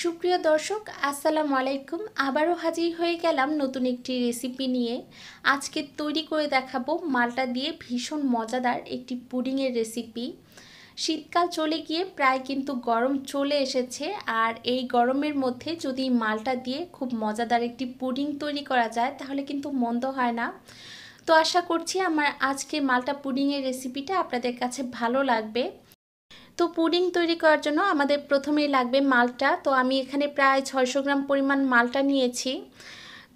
সুপ্রিয় দর্শক আসসালামু আলাইকুম আবারও হাজির হয়ে গেলাম নতুন একটি রেসিপি নিয়ে আজকে তৈরি করে দেখাবো মালটা দিয়ে ভীষণ মজাদার একটি পুডিংয়ের রেসিপি শীতকাল চলে গিয়ে প্রায় কিন্তু গরম চলে এসেছে আর এই গরমের মধ্যে যদি মালটা দিয়ে খুব মজাদার একটি পুডিং তৈরি করা যায় তাহলে কিন্তু মন্দ হয় না তো আশা করছি আমার আজকে মালটা পুডিংয়ের রেসিপিটা আপনাদের কাছে ভালো লাগবে তো পুডিং তৈরি করার জন্য আমাদের প্রথমেই লাগবে মালটা তো আমি এখানে প্রায় ছয়শো গ্রাম পরিমাণ মালটা নিয়েছি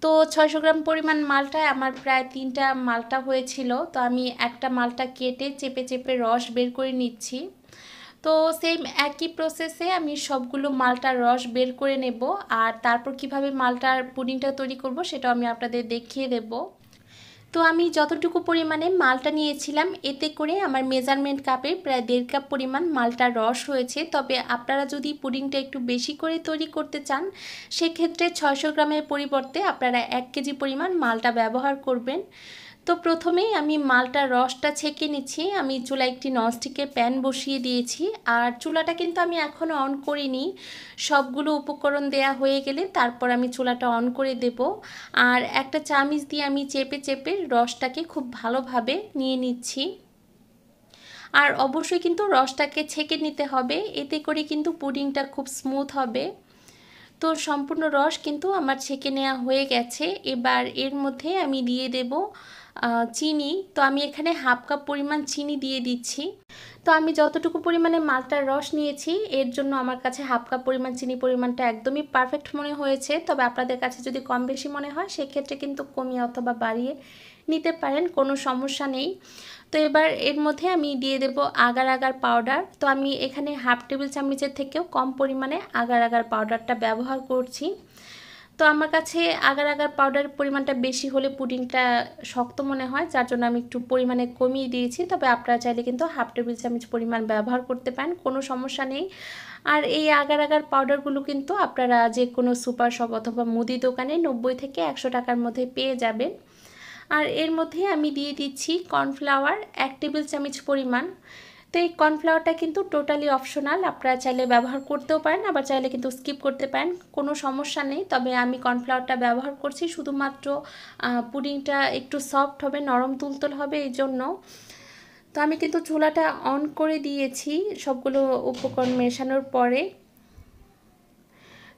তো ছয়শো গ্রাম পরিমাণ মালটায় আমার প্রায় তিনটা মালটা হয়েছিল তো আমি একটা মালটা কেটে চেপে চেপে রস বের করে নিচ্ছি তো সেম একই প্রসেসে আমি সবগুলো মালটার রস বের করে নেব আর তারপর কিভাবে মালটার পুডিংটা তৈরি করব সেটাও আমি আপনাদের দেখিয়ে দেবো তো আমি যতটুকু পরিমাণে মালটা নিয়েছিলাম এতে করে আমার মেজারমেন্ট কাপে প্রায় দেড় কাপ পরিমাণ মালটা রস হয়েছে তবে আপনারা যদি পুডিংটা একটু বেশি করে তৈরি করতে চান সেক্ষেত্রে ছয়শো গ্রামের পরিবর্তে আপনারা এক কেজি পরিমাণ মালটা ব্যবহার করবেন তো প্রথমেই আমি মালটার রসটা ছেঁকে নিচ্ছি আমি চুলা একটি ননস্টিকের প্যান বসিয়ে দিয়েছি আর চুলাটা কিন্তু আমি এখনও অন করিনি সবগুলো উপকরণ দেয়া হয়ে গেলে তারপর আমি চুলাটা অন করে দেব আর একটা চামিচ দিয়ে আমি চেপে চেপে রসটাকে খুব ভালোভাবে নিয়ে নিচ্ছি আর অবশ্যই কিন্তু রসটাকে ছেঁকে নিতে হবে এতে করে কিন্তু পুডিংটা খুব স্মুথ হবে তো সম্পূর্ণ রস কিন্তু আমার ছেঁকে নেওয়া হয়ে গেছে এবার এর মধ্যে আমি দিয়ে দেব চিনি তো আমি এখানে হাফ কাপ পরিমাণ চিনি দিয়ে দিচ্ছি তো আমি যতটুকু পরিমাণে মালটার রস নিয়েছি এর জন্য আমার কাছে হাফ কাপ পরিমাণ চিনি পরিমাণটা একদমই পারফেক্ট মনে হয়েছে তবে আপনাদের কাছে যদি কম বেশি মনে হয় সেক্ষেত্রে কিন্তু কমিয়ে অথবা বাড়িয়ে নিতে পারেন কোনো সমস্যা নেই তো এবার এর মধ্যে আমি দিয়ে দেব আগার আগার পাউডার তো আমি এখানে হাফ টেবিল চামচের থেকেও কম পরিমাণে আগার আগার পাউডারটা ব্যবহার করছি তো আমার কাছে আগার আগার পাউডারের পরিমাণটা বেশি হলে পুডিংটা শক্ত মনে হয় যার জন্য আমি একটু পরিমাণে কমিয়ে দিয়েছি তবে আপনারা চাইলে কিন্তু হাফ টেবিল চামচ পরিমাণ ব্যবহার করতে পারেন কোনো সমস্যা নেই আর এই আগার আগার পাউডারগুলো কিন্তু আপনারা যে কোনো সুপার শপ অথবা মুদি দোকানে নব্বই থেকে একশো টাকার মধ্যে পেয়ে যাবেন আর এর মধ্যে আমি দিয়ে দিচ্ছি কর্নফ্লাওয়ার এক টেবিল চামচ পরিমাণ এই কর্নফ্লাওয়ারটা কিন্তু টোটালি অপশনাল আপনারা চাইলে ব্যবহার করতেও পারেন আবার চাইলে কিন্তু স্কিপ করতে পারেন কোনো সমস্যা নেই তবে আমি কর্নফ্লাওয়ারটা ব্যবহার করছি শুধুমাত্র পুডিংটা একটু সফট হবে নরম তুলতুল হবে এই জন্য তো আমি কিন্তু চুলাটা অন করে দিয়েছি সবগুলো উপকরণ মেশানোর পরে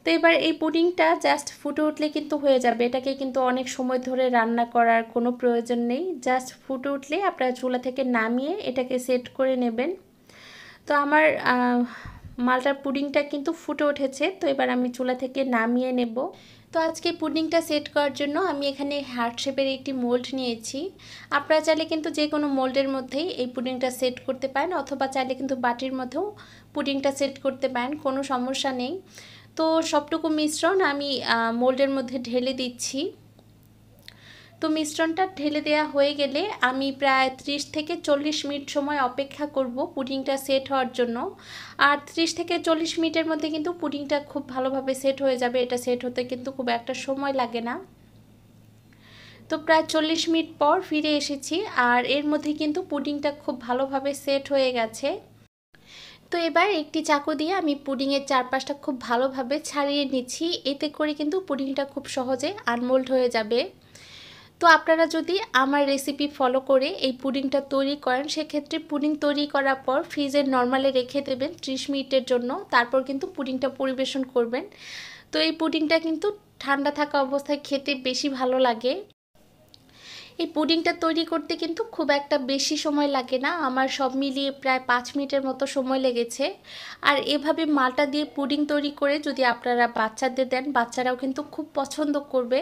তো এবার এই পুডিংটা জাস্ট ফুটে উঠলে কিন্তু হয়ে যাবে এটাকে কিন্তু অনেক সময় ধরে রান্না করার কোনো প্রয়োজন নেই জাস্ট ফুটে উঠলে আপনারা চুলা থেকে নামিয়ে এটাকে সেট করে নেবেন তো আমার মালটার পুডিংটা কিন্তু ফুটে উঠেছে তো এবার আমি চুলা থেকে নামিয়ে নেব তো আজকে পুডিংটা সেট করার জন্য আমি এখানে হার্ট শেপের একটি মোল্ড নিয়েছি আপনারা চাইলে কিন্তু যে কোনো মোল্ডের মধ্যেই এই পুডিংটা সেট করতে পারেন অথবা চাইলে কিন্তু বাটির মধ্যেও পুডিংটা সেট করতে পারেন কোনো সমস্যা নেই তো সবটুকু মিশ্রণ আমি মোল্ডের মধ্যে ঢেলে দিচ্ছি তো মিশ্রণটা ঢেলে দেয়া হয়ে গেলে আমি প্রায় ত্রিশ থেকে চল্লিশ মিনিট সময় অপেক্ষা করব পুডিংটা সেট হওয়ার জন্য আর ত্রিশ থেকে চল্লিশ মিনিটের মধ্যে কিন্তু পুডিংটা খুব ভালোভাবে সেট হয়ে যাবে এটা সেট হতে কিন্তু খুব একটা সময় লাগে না তো প্রায় চল্লিশ মিনিট পর ফিরে এসেছি আর এর মধ্যে কিন্তু পুডিংটা খুব ভালোভাবে সেট হয়ে গেছে তো এবার একটি চাকু দিয়ে আমি পুডিংয়ের চারপাশটা খুব ভালোভাবে ছাড়িয়ে নিচ্ছি এতে করে কিন্তু পুডিংটা খুব সহজে আনমোল্ড হয়ে যাবে তো আপনারা যদি আমার রেসিপি ফলো করে এই পুডিংটা তৈরি করেন সেক্ষেত্রে পুডিং তৈরি করার পর ফ্রিজের নর্মালে রেখে দেবেন ত্রিশ মিনিটের জন্য তারপর কিন্তু পুডিংটা পরিবেশন করবেন তো এই পুডিংটা কিন্তু ঠান্ডা থাকা অবস্থায় খেতে বেশি ভালো লাগে এই পুডিংটা তৈরি করতে কিন্তু খুব একটা বেশি সময় লাগে না আমার সব মিলিয়ে প্রায় পাঁচ মিনিটের মতো সময় লেগেছে আর এভাবে মালটা দিয়ে পুডিং তৈরি করে যদি আপনারা বাচ্চাদের দেন বাচ্চারাও কিন্তু খুব পছন্দ করবে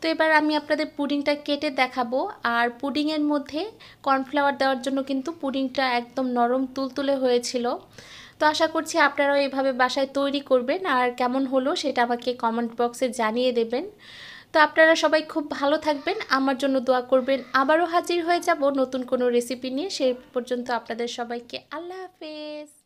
তো এবার আমি আপনাদের পুডিংটা কেটে দেখাবো আর পুডিংয়ের মধ্যে কর্নফ্লাওয়ার দেওয়ার জন্য কিন্তু পুডিংটা একদম নরম তুলতুলে হয়েছিল তো আশা করছি আপনারাও এভাবে বাসায় তৈরি করবেন আর কেমন হলো সেটা আমাকে কমেন্ট বক্সে জানিয়ে দেবেন তো আপনারা সবাই খুব ভালো থাকবেন আমার জন্য দোয়া করবেন আবারও হাজির হয়ে যাব নতুন কোনো রেসিপি নিয়ে সেই পর্যন্ত আপনাদের সবাইকে আল্লাহ হাফেজ